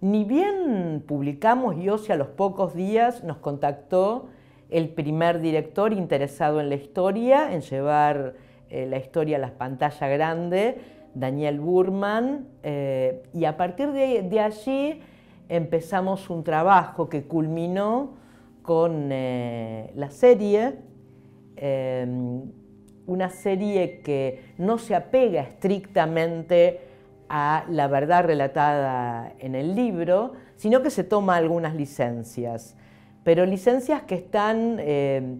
Ni bien publicamos yo, si a los pocos días nos contactó el primer director interesado en la historia, en llevar eh, la historia a las pantallas grandes, Daniel Burman, eh, y a partir de, allí empezamos un trabajo que culminó con eh, la serie, una serie que no se apega estrictamente a la verdad relatada en el libro, sino que se toma algunas licencias, pero licencias que están eh,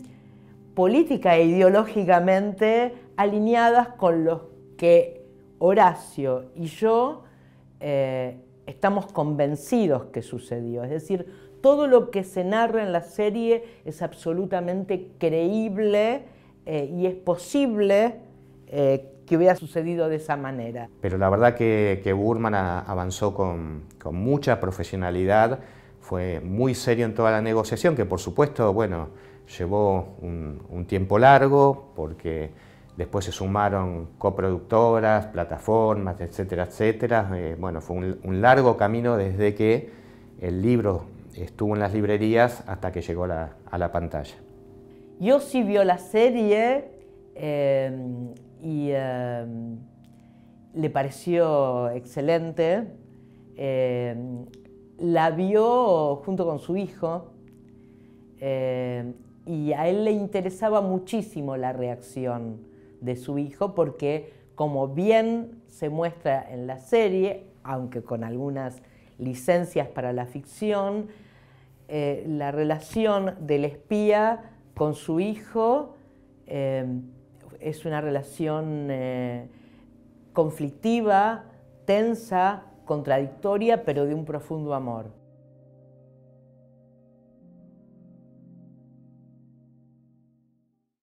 política e ideológicamente alineadas con los que Horacio y yo eh, estamos convencidos que sucedió. Es decir, todo lo que se narra en la serie es absolutamente creíble eh, y es posible que hubiera sucedido de esa manera. Pero la verdad que, Burman avanzó con, mucha profesionalidad, fue muy serio en toda la negociación, que por supuesto, bueno, llevó un, tiempo largo, porque después se sumaron coproductoras, plataformas, etcétera, etcétera. Eh, bueno, fue un, largo camino desde que el libro estuvo en las librerías hasta que llegó a la pantalla. Yo sí vio la serie Em, y em, le pareció excelente. Em, la vio junto con su hijo y a él le interesaba muchísimo la reacción de su hijo porque como bien se muestra en la serie, aunque con algunas licencias para la ficción, eh, la relación del espía con su hijo es una relación eh, conflictiva, tensa, contradictoria, pero de un profundo amor.